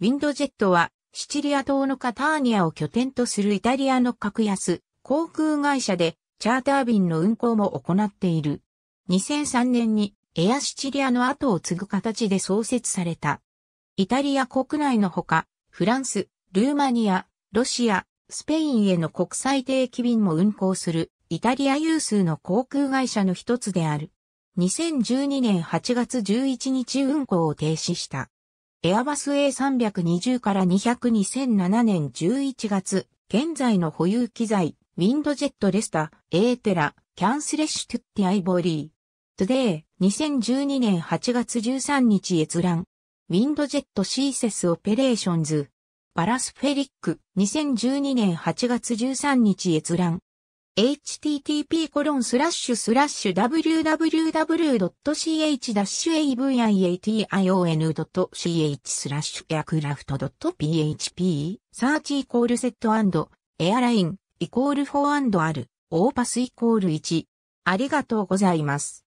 ウィンドジェットは、シチリア島のカターニアを拠点とするイタリアの格安航空会社で、チャーター便の運航も行っている。2003年にエアシチリアの後を継ぐ形で創設された。イタリア国内のほか、フランス、ルーマニア、ロシア、スペインへの国際定期便も運航する、イタリア有数の航空会社の一つである。2012年8月11日運航を停止した。エアバス A320 から200 2007年11月、現在の保有機材、ウィンドジェットレスタ、エーテラ、キャンスレッシュトゥッティアイボリー。トゥデイ、2012年8月13日閲覧。ウィンドジェットシーセスオペレーションズ。パラスフェリック、2012年8月13日閲覧。http コロンスラッシュスラッシュ www.ch-aviation.ch スラッシュエアクラフト .php サーチイコールセットアンドエアラインイコールフ4アンドあるオーパスイコール1ありがとうございます。